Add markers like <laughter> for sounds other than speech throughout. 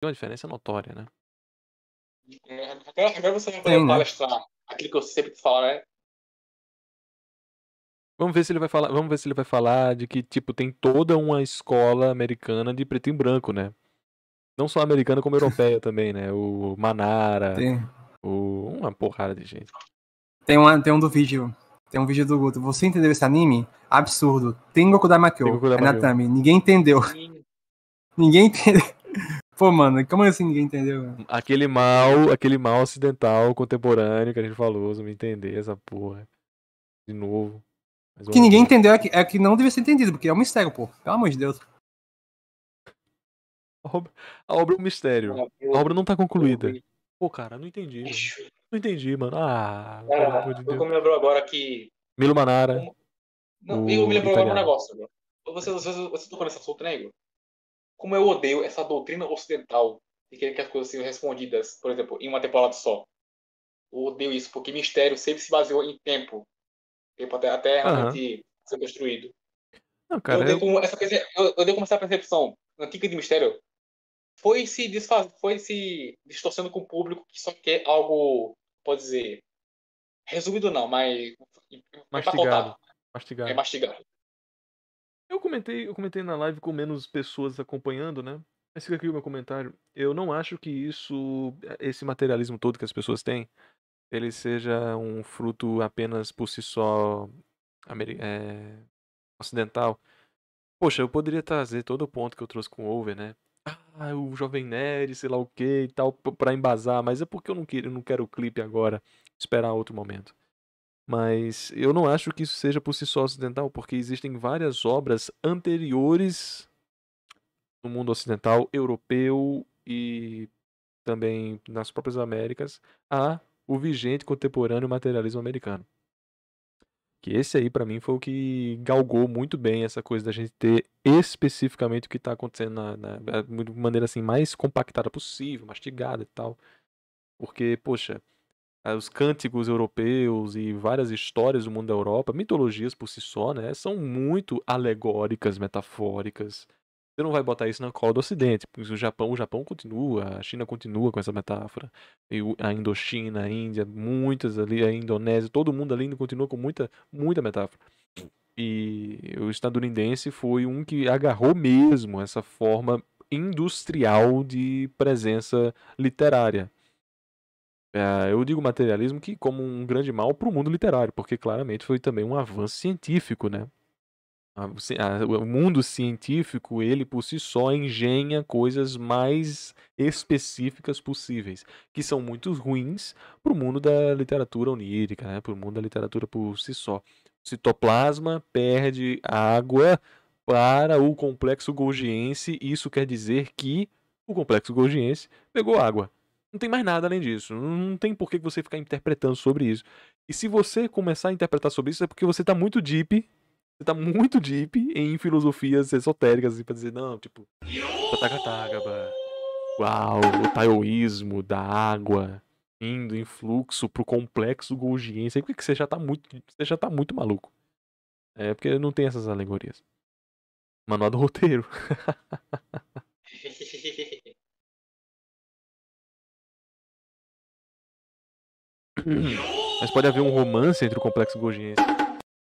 Tem uma diferença notória, né? É, até, agora você vai palestrar aquilo que eu sempre falo, né? Vamos ver se ele vai falar, vamos ver se ele vai falar de que tipo tem toda uma escola americana de preto e branco, né? Não só americana como europeia <laughs> também, né? O Manara, tem. o uma porrada de gente. Tem uma, tem um do vídeo, tem um vídeo do Guto. Você entendeu esse anime? Absurdo. Tem Goku da Makyo, é Natami. Ninguém entendeu. Ninguém entendeu. Pô, mano, como assim ninguém entendeu? Mano? Aquele mal, aquele mal ocidental contemporâneo que a gente falou, não me entender essa porra. De novo. Que ninguém entendeu é que, é que não devia ser entendido, porque é um mistério, pô. Pelo amor de Deus. A obra, a obra é um mistério. Ah, a obra não tá concluída. Pô, cara, não entendi. Mano. Não entendi, mano. Ah, ah pelo amor de Deus. Eu me lembrou agora que. Milo Manara. Não, o... Igor me lembro agora um negócio, Você, você, você tocou nesse assunto, né, Igor? Como eu odeio essa doutrina ocidental de querer que as coisas sejam respondidas, por exemplo, em uma temporada só. Eu odeio isso, porque mistério sempre se baseou em tempo. Tempo até a Terra uhum. ser construído. Não, cara, eu, odeio eu... Como essa, eu, eu como essa percepção antiga de mistério foi se, desfaz... foi se distorcendo com o público que só quer algo, pode dizer, resumido não, mas mastigado. Empacotado. Mastigado. É mastigado. Eu comentei, eu comentei na live com menos pessoas acompanhando, né? Mas fica aqui o meu comentário. Eu não acho que isso, eh, esse materialismo todo que as pessoas têm, ele seja um fruto apenas por si só é, ocidental. Poxa, eu poderia trazer todo o ponto que eu trouxe com o Over, né? Ah, o Jovem Nerd, sei lá o que e tal, pra embasar, mas é porque eu não, quero, eu não quero o clipe agora, esperar outro momento. Mas eu não acho que isso seja por si só ocidental, porque existem várias obras anteriores no mundo ocidental, europeu e também nas próprias Américas a o vigente contemporâneo materialismo americano. Que esse aí, para mim, foi o que galgou muito bem essa coisa da gente ter especificamente o que está acontecendo na, na, de maneira assim mais compactada possível, mastigada e tal. Porque, poxa, ah, os cânticos europeus e várias histórias do mundo da Europa, mitologias por si só, né, são muito alegóricas, metafóricas. Você não vai botar isso na cola do Ocidente, porque o Japão, o Japão continua, a China continua com essa metáfora. E a Indochina, a Índia, muitas ali, a Indonésia, todo mundo ali continua com muita, muita metáfora. E o estadunidense foi um que agarrou mesmo essa forma industrial de presença literária é, eu digo materialismo que como um grande mal para o mundo literário, porque claramente foi também um avanço científico, né? A, a, o mundo científico, ele por si só engenha coisas mais específicas possíveis, que são muito ruins para o mundo da literatura onírica, né? para o mundo da literatura por si só. O citoplasma perde água para o complexo golgiense, isso quer dizer que o complexo golgiense pegou água. Não tem mais nada além disso. Não tem por que você ficar interpretando sobre isso. E se você começar a interpretar sobre isso, é porque você está muito deep. Você tá muito deep em filosofias esotéricas, assim, pra dizer, não, tipo. Tatagatagaba. Uau, o taoísmo da água indo em fluxo pro complexo golgiense. Aí que você já tá muito. Você já tá muito maluco. É porque não tem essas alegorias. Manual do roteiro. <laughs> Mas pode haver um romance entre o complexo Golgiense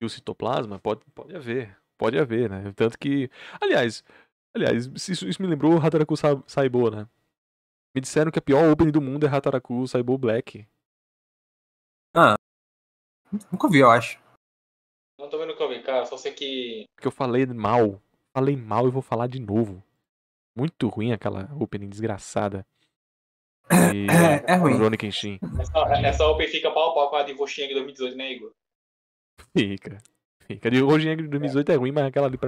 e o citoplasma? Pode, pode haver. Pode haver, né? Tanto que. Aliás, aliás isso, isso me lembrou o Hataraku Sa né? Me disseram que a pior opening do mundo é Hataraku Saibou Black. Ah. Nunca vi, eu acho. Não também nunca vi, cara. Só sei que. Porque eu falei mal. Falei mal e vou falar de novo. Muito ruim aquela opening desgraçada. E é, é ruim. Rurouni Kenshin. Essa, essa OP fica pau a pau com a de Roxinha de 2018, né, Igor? Fica. Fica. Roxinha de 2018 é. é ruim, mas aquela ali pra